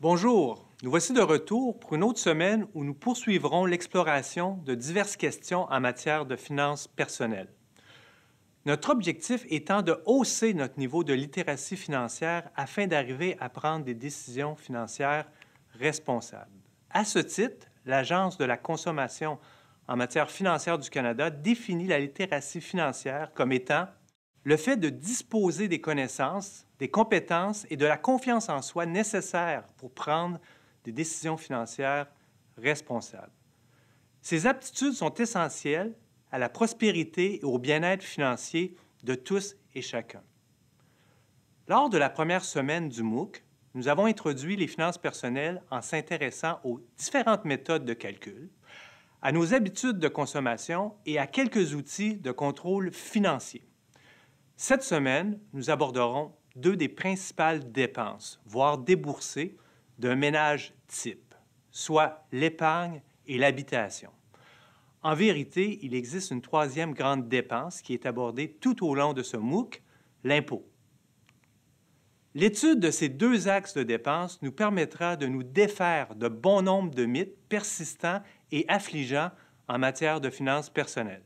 Bonjour, nous voici de retour pour une autre semaine où nous poursuivrons l'exploration de diverses questions en matière de finances personnelles. Notre objectif étant de hausser notre niveau de littératie financière afin d'arriver à prendre des décisions financières responsables. À ce titre, l'Agence de la consommation en matière financière du Canada définit la littératie financière comme étant le fait de disposer des connaissances, des compétences et de la confiance en soi nécessaires pour prendre des décisions financières responsables. Ces aptitudes sont essentielles à la prospérité et au bien-être financier de tous et chacun. Lors de la première semaine du MOOC, nous avons introduit les finances personnelles en s'intéressant aux différentes méthodes de calcul, à nos habitudes de consommation et à quelques outils de contrôle financier. Cette semaine, nous aborderons deux des principales dépenses, voire déboursées, d'un ménage type, soit l'épargne et l'habitation. En vérité, il existe une troisième grande dépense qui est abordée tout au long de ce MOOC, l'impôt. L'étude de ces deux axes de dépenses nous permettra de nous défaire de bon nombre de mythes persistants et affligeants en matière de finances personnelles.